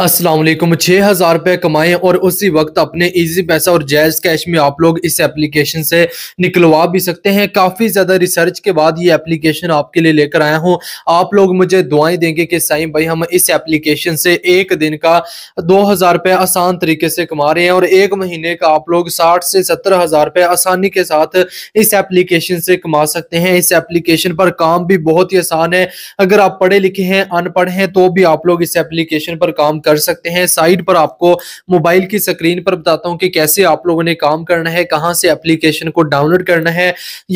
असलम छः हज़ार रुपये कमाएँ और उसी वक्त अपने इजी पैसा और जायज़ कैश में आप लोग इस एप्लीकेशन से निकलवा भी सकते हैं काफ़ी ज़्यादा रिसर्च के बाद ये एप्लीकेशन आपके लिए लेकर आया हूँ आप लोग मुझे दुआएं देंगे कि साई भाई हम इस एप्लीकेशन से एक दिन का दो हज़ार रुपये आसान तरीके से कमा रहे हैं और एक महीने का आप लोग साठ से सत्तर हज़ार रुपये आसानी के साथ इस एप्लीकेशन से कमा सकते हैं इस एप्लीकेशन पर काम भी बहुत ही आसान है अगर आप पढ़े लिखे हैं अनपढ़ हैं तो भी आप लोग इस एप्लीकेशन पर काम कर सकते हैं साइड पर आपको मोबाइल की स्क्रीन पर बताता हूँ कि कैसे आप लोगों ने काम करना है कहाँ से एप्लीकेशन को डाउनलोड करना है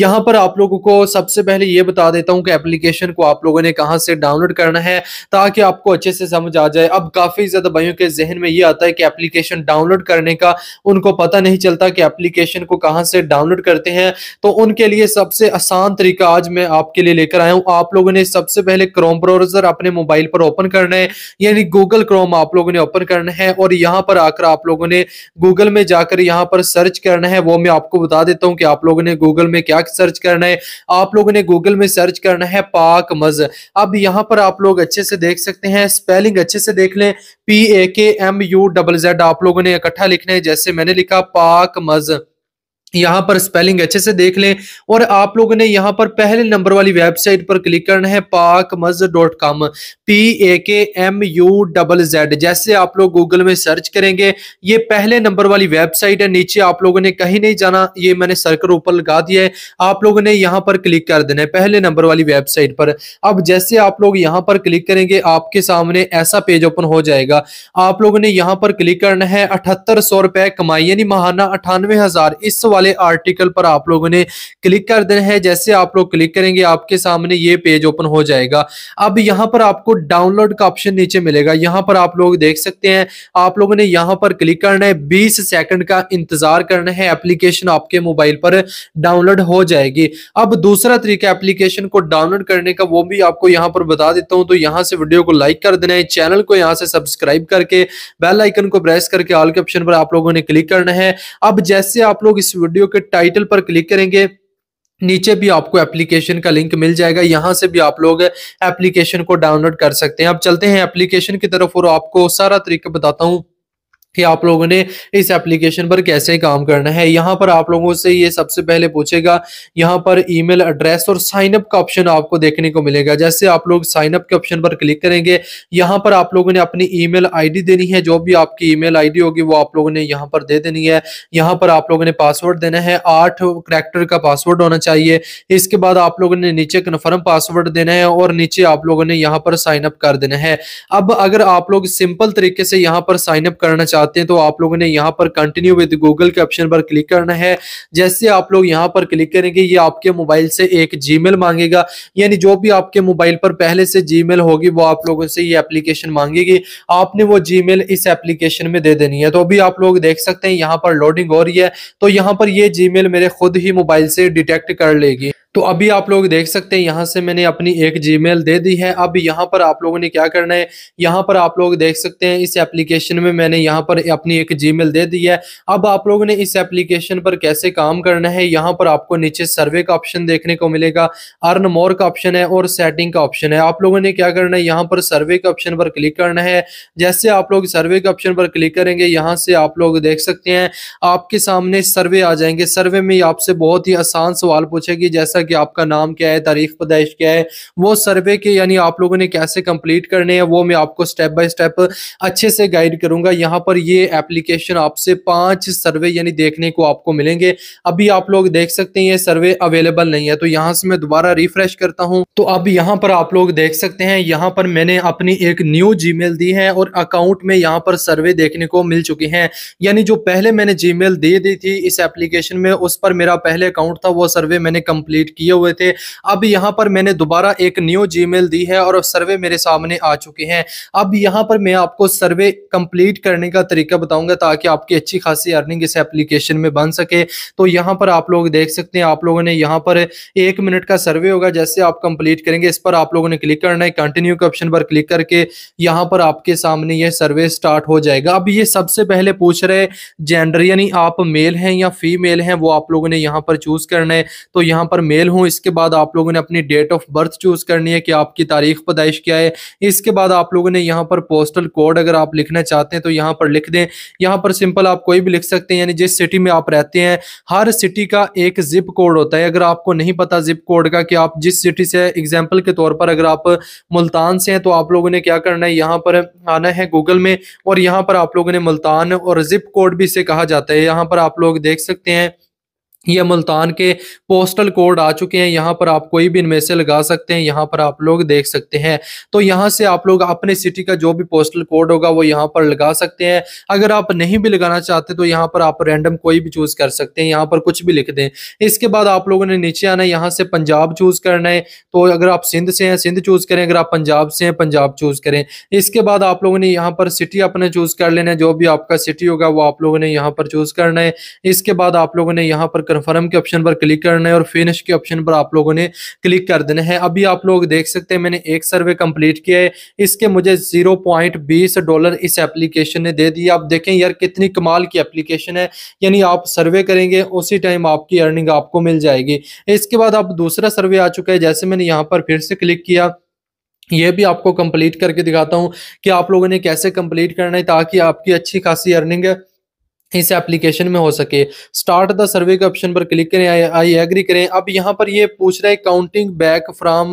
यहाँ पर आप लोगों को सबसे पहले ये बता देता हूँ कि एप्लीकेशन को आप लोगों ने कहाँ से डाउनलोड करना है ताकि आपको अच्छे से समझ आ जाए अब काफी ज्यादा भाइयों के जहन में ये आता है कि एप्लीकेशन डाउनलोड करने का उनको पता नहीं चलता कि एप्लीकेशन को कहाँ से डाउनलोड करते हैं तो उनके लिए सबसे आसान तरीका आज मैं आपके लिए लेकर आया हूँ आप लोगों ने सबसे पहले क्रोम ब्राउजर अपने मोबाइल पर ओपन करना है यानी गूगल क्रोम आप लोगों ने ओपन करना है और यहाँ पर आकर आप लोगों ने गूगल में जाकर यहाँ पर सर्च करना है वो मैं आपको बता देता हूँ कि आप लोगों ने गूगल में क्या सर्च करना है आप लोगों ने गूगल में सर्च करना है पाक मज अब यहाँ पर आप लोग अच्छे से देख सकते हैं स्पेलिंग अच्छे से देख लें पी ए के एम यू डबल जेड आप लोगों ने इकट्ठा लिखना है जैसे मैंने लिखा पाक मज यहाँ पर स्पेलिंग अच्छे से देख लें और आप लोगों ने यहाँ पर पहले नंबर वाली वेबसाइट पर क्लिक करना है पाक मज डॉट कॉम पी ए के एम यू डबल जेड जैसे आप लोग गूगल में सर्च करेंगे ये पहले नंबर वाली वेबसाइट है नीचे आप लोगों ने कहीं नहीं जाना ये मैंने सर्कल ऊपर लगा दिया है आप लोगों ने यहाँ पर क्लिक कर देना है पहले नंबर वाली वेबसाइट पर अब जैसे आप लोग यहाँ पर क्लिक करेंगे आपके सामने ऐसा पेज ओपन हो जाएगा आप लोगों ने यहाँ पर क्लिक करना है अठहत्तर सौ रुपए कमाई यानी महाना अठानवे हजार इस वाले वाले आर्टिकल पर आप लोगों ने क्लिक कर देना है जैसे आप लोग क्लिक करेंगे आपके सामने ये पेज ओपन हो जाएगा अब यहाँ पर आपको डाउनलोड का ऑप्शन नीचे मिलेगा यहाँ पर आप लोग देख सकते हैं आप लोगों ने यहाँ पर क्लिक करना है बीस सेकंड का इंतजार करना है एप्लीकेशन आपके मोबाइल पर डाउनलोड हो जाएगी अब दूसरा तरीका एप्लीकेशन को डाउनलोड करने का वो भी आपको यहाँ पर बता देता हूँ तो यहाँ से वीडियो को लाइक कर देना है चैनल को यहाँ से सब्सक्राइब करके बेल आइकन को प्रेस करके ऑल के ऑप्शन पर आप लोगों ने क्लिक करना है अब जैसे आप लोग इस वीडियो वीडियो के टाइटल पर क्लिक करेंगे नीचे भी आपको एप्लीकेशन का लिंक मिल जाएगा यहाँ से भी आप लोग एप्लीकेशन को डाउनलोड कर सकते हैं अब चलते हैं एप्लीकेशन की तरफ और आपको सारा तरीका बताता हूँ कि आप लोगों ने इस एप्लीकेशन पर कैसे काम करना है यहाँ पर आप लोगों से ये सबसे पहले पूछेगा यहाँ पर ईमेल एड्रेस और साइन अप का ऑप्शन आपको देखने को मिलेगा जैसे आप लोग साइन अप के ऑप्शन पर क्लिक करेंगे यहाँ पर आप लोगों ने अपनी ईमेल आईडी देनी है जो भी आपकी ईमेल आईडी होगी वो आप लोगों ने यहाँ पर दे देनी है यहाँ पर आप लोगों ने पासवर्ड देना है आठ करेक्टर का पासवर्ड होना चाहिए इसके बाद आप लोगों ने नीचे कन्फर्म पासवर्ड देना है और नीचे आप लोगों ने यहाँ पर साइन अप कर देना है अब अगर आप लोग सिंपल तरीके से यहाँ पर साइन अप करना चाह चाहते हैं तो आप लोगों ने यहाँ पर कंटिन्यू विद गूगल के ऑप्शन पर क्लिक करना है जैसे आप लोग यहाँ पर क्लिक करेंगे ये आपके मोबाइल से एक जी मांगेगा यानी जो भी आपके मोबाइल पर पहले से जी होगी वो आप लोगों से ये एप्लीकेशन मांगेगी आपने वो जी इस एप्लीकेशन में दे देनी है तो अभी आप लोग देख सकते हैं यहाँ पर लोडिंग हो रही है तो यहाँ पर ये जी मेरे खुद ही मोबाइल से डिटेक्ट कर लेगी तो अभी आप लोग देख सकते हैं यहाँ से मैंने अपनी एक जीमेल दे दी है अब यहाँ पर आप लोगों ने क्या करना है यहाँ पर आप लोग देख सकते हैं इस एप्लीकेशन में मैंने यहाँ पर अपनी एक जीमेल दे दी है अब आप लोगों ने इस एप्लीकेशन पर कैसे काम करना है यहाँ पर आपको नीचे सर्वे का ऑप्शन देखने को मिलेगा अर्न मोर का ऑप्शन है और सेटिंग का ऑप्शन है आप लोगों ने क्या करना है यहाँ पर सर्वे के ऑप्शन पर क्लिक करना है जैसे आप लोग सर्वे के ऑप्शन पर क्लिक करेंगे यहाँ से आप लोग देख सकते हैं आपके सामने सर्वे आ जाएंगे सर्वे में आपसे बहुत ही आसान सवाल पूछेगी जैसा था कि आपका नाम क्या है तारीख पदाइश क्या है वो सर्वे के यानी आप लोगों ने कैसे कंप्लीट करने हैं वो मैं आपको स्टेप बाय स्टेप अच्छे से गाइड करूंगा यहाँ पर ये एप्लीकेशन आपसे पांच सर्वे यानी देखने को आपको मिलेंगे अभी आप लोग देख सकते हैं ये सर्वे अवेलेबल नहीं है तो यहाँ से मैं दोबारा रिफ्रेश करता हूँ तो अब यहाँ पर आप लोग देख सकते हैं यहाँ पर मैंने अपनी एक न्यू जी दी है और अकाउंट में यहाँ पर सर्वे देखने को मिल चुके हैं यानी जो पहले मैंने जी दे दी थी इस एप्लीकेशन में उस पर मेरा पहले अकाउंट था वो सर्वे मैंने कंप्लीट किए हुए थे अब यहाँ पर मैंने दोबारा एक न्यू जीमेल दी है और सर्वे मेरे सामने आ चुके हैं अब यहाँ पर मैं आपको सर्वे कंप्लीट करने का तरीका बताऊंगा ताकि आपकी अच्छी खासी अर्निंग इस एप्लीकेशन में बन सके तो यहाँ पर आप लोग देख सकते हैं आप लोगों ने यहाँ पर एक मिनट का सर्वे होगा जैसे आप कंप्लीट करेंगे इस पर आप लोगों ने क्लिक करना है कंटिन्यू के ऑप्शन पर क्लिक करके यहाँ पर आपके सामने यह सर्वे स्टार्ट हो जाएगा अब ये सबसे पहले पूछ रहे जेंडर यानी आप मेल हैं या फीमेल हैं वो आप लोगों ने यहाँ पर चूज करना है तो यहाँ पर मेल मेल हूँ इसके बाद आप लोगों ने अपनी डेट ऑफ बर्थ चूज़ करनी है कि आपकी तारीख पैदाइश क्या है इसके बाद आप लोगों ने यहाँ पर पोस्टल कोड अगर आप लिखना चाहते हैं तो यहाँ पर लिख दें यहाँ पर सिंपल आप कोई भी लिख सकते हैं यानी जिस सिटी में आप रहते हैं हर सिटी का एक जिप कोड होता है अगर आपको नहीं पता जिप कोड का कि आप जिस सिटी से एग्जाम्पल के तौर पर अगर आप मुल्तान से हैं तो आप लोगों ने क्या करना है यहाँ पर आना है गूगल में और यहाँ पर आप लोगों ने मुल्तान और जिप कोड भी इसे कहा जाता है यहाँ पर आप लोग देख सकते हैं ये मुल्तान के पोस्टल कोड आ चुके हैं यहाँ पर आप कोई भी इनमें से लगा सकते हैं यहाँ पर आप लोग देख सकते हैं तो यहाँ से आप लोग अपने सिटी का जो भी पोस्टल कोड होगा वो यहाँ पर लगा सकते हैं अगर आप नहीं भी लगाना चाहते तो यहाँ पर आप रैंडम कोई भी चूज़ कर सकते हैं यहाँ पर कुछ भी लिख दें इसके बाद आप लोगों ने नीचे आना है यहाँ से पंजाब चूज़ करना है तो अगर आप सिंध से हैं सिंध चूज़ करें अगर आप पंजाब से हैं पंजाब चूज़ करें इसके बाद आप लोगों ने यहाँ पर सिटी अपने चूज़ कर लेना है जो भी आपका सिटी होगा वो आप लोगों ने यहाँ पर चूज़ करना है इसके बाद आप लोगों ने यहाँ पर कन्फर्म के ऑप्शन पर क्लिक करना है और फिनिश के ऑप्शन पर आप लोगों ने क्लिक कर देना है अभी आप लोग देख सकते हैं मैंने एक सर्वे कंप्लीट किया है इसके मुझे जीरो डॉलर इस एप्लीकेशन ने दे दिया आप देखें यार कितनी कमाल की एप्लीकेशन है यानी आप सर्वे करेंगे उसी टाइम आपकी अर्निंग आपको मिल जाएगी इसके बाद आप दूसरा सर्वे आ चुका है जैसे मैंने यहाँ पर फिर से क्लिक किया ये भी आपको कंप्लीट करके दिखाता हूँ कि आप लोगों ने कैसे कंप्लीट करना है ताकि आपकी अच्छी खासी अर्निंग है इस एप्लीकेशन में हो सके स्टार्ट द सर्वे के ऑप्शन पर क्लिक करें आई एग्री करें अब यहाँ पर ये पूछ रहा है counting back from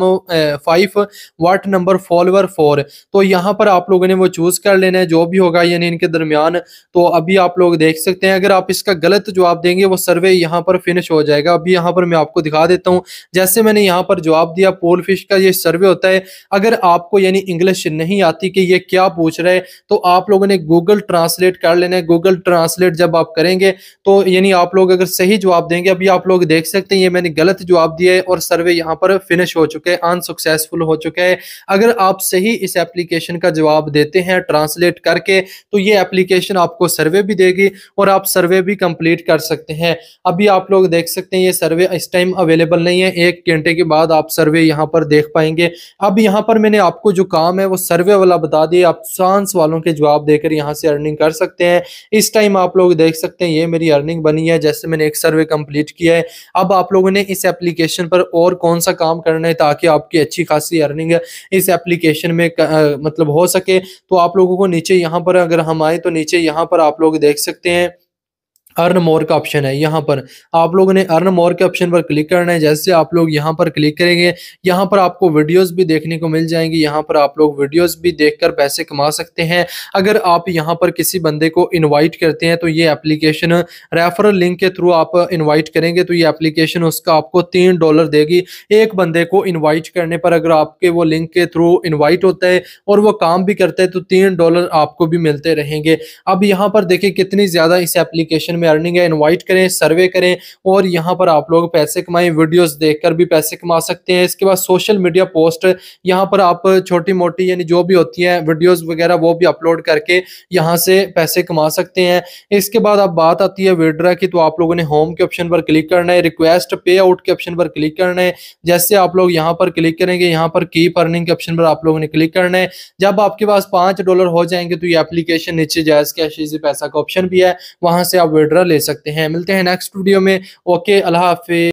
five what number follower four तो यहाँ पर आप लोगों ने वो चूज़ कर लेना है जो भी होगा यानी इनके दरमियान तो अभी आप लोग देख सकते हैं अगर आप इसका गलत जवाब देंगे वो सर्वे यहाँ पर फिनिश हो जाएगा अभी यहाँ पर मैं आपको दिखा देता हूँ जैसे मैंने यहाँ पर जवाब दिया पोल फिश का ये सर्वे होता है अगर आपको यानी इंग्लिश नहीं आती कि ये क्या पूछ रहा है तो आप लोगों ने गूगल ट्रांसलेट कर लेना है गूगल ट्रांसलेट कैलकुलेट जब आप करेंगे तो यानी आप लोग अगर सही जवाब देंगे अभी आप लोग देख सकते हैं ये मैंने गलत जवाब दिया है और सर्वे यहाँ पर फिनिश हो चुके हैं अनसक्सेसफुल हो चुका है अगर आप सही इस एप्लीकेशन का जवाब देते हैं ट्रांसलेट करके तो ये एप्लीकेशन आपको सर्वे भी देगी और आप सर्वे भी कंप्लीट कर सकते हैं अभी आप लोग देख सकते हैं ये सर्वे इस टाइम अवेलेबल नहीं है एक घंटे के बाद आप सर्वे यहाँ पर देख पाएंगे अब यहाँ पर मैंने आपको जो काम है वो सर्वे वाला बता दिया आप सांस वालों के जवाब देकर यहाँ से अर्निंग कर सकते हैं इस टाइम आप लोग देख सकते हैं ये मेरी अर्निंग बनी है जैसे मैंने एक सर्वे कंप्लीट किया है अब आप लोगों ने इस एप्लीकेशन पर और कौन सा काम करना है ताकि आपकी अच्छी खासी अर्निंग इस एप्लीकेशन में मतलब हो सके तो आप लोगों को नीचे यहाँ पर अगर हम आए तो नीचे यहाँ पर आप लोग देख सकते हैं अर्न मोर का ऑप्शन है यहाँ पर आप लोगों ने अर्न मोर के ऑप्शन पर क्लिक करना है जैसे आप लोग यहाँ पर क्लिक करेंगे यहाँ पर आपको वीडियोस भी देखने को मिल जाएंगी यहाँ पर आप लोग वीडियोस भी देखकर पैसे कमा सकते हैं अगर आप यहाँ पर किसी बंदे को इनवाइट करते हैं तो ये एप्लीकेशन रेफरल लिंक के थ्रू आप इन्वाइट करेंगे तो ये एप्लीकेशन उसका आपको तीन डॉलर देगी एक बंदे को इन्वाइट करने पर अगर आपके वो लिंक के थ्रू इन्वाइट होता है और वो काम भी करता है तो तीन डॉलर आपको भी मिलते रहेंगे अब यहाँ पर देखिए कितनी ज़्यादा इस एप्लीकेशन में अर्निंग है इन्वाइट करें सर्वे करें और यहाँ पर आप लोग पैसे कमाएं वीडियोस देखकर भी पैसे कमा सकते हैं इसके बाद सोशल मीडिया पोस्ट यहाँ पर आप छोटी मोटी यानी जो भी होती है वीडियोस वगैरह वो भी अपलोड करके यहाँ से पैसे कमा सकते हैं इसके बाद अब बात आती है विड्रा की तो आप लोगों ने होम के ऑप्शन पर क्लिक करना है रिक्वेस्ट पे आउट के ऑप्शन पर क्लिक करना है जैसे आप लोग यहाँ पर क्लिक करेंगे यहाँ पर कीप अर्निंग के ऑप्शन पर आप लोगों ने क्लिक करना है जब आपके पास पाँच डॉलर हो जाएंगे तो ये एप्लीकेशन नीचे जायज़ कैश पैसा का ऑप्शन भी है वहाँ से आप विड्रा ऑर्डर ले सकते हैं मिलते हैं नेक्स्ट वीडियो में ओके अल्लाह हाफि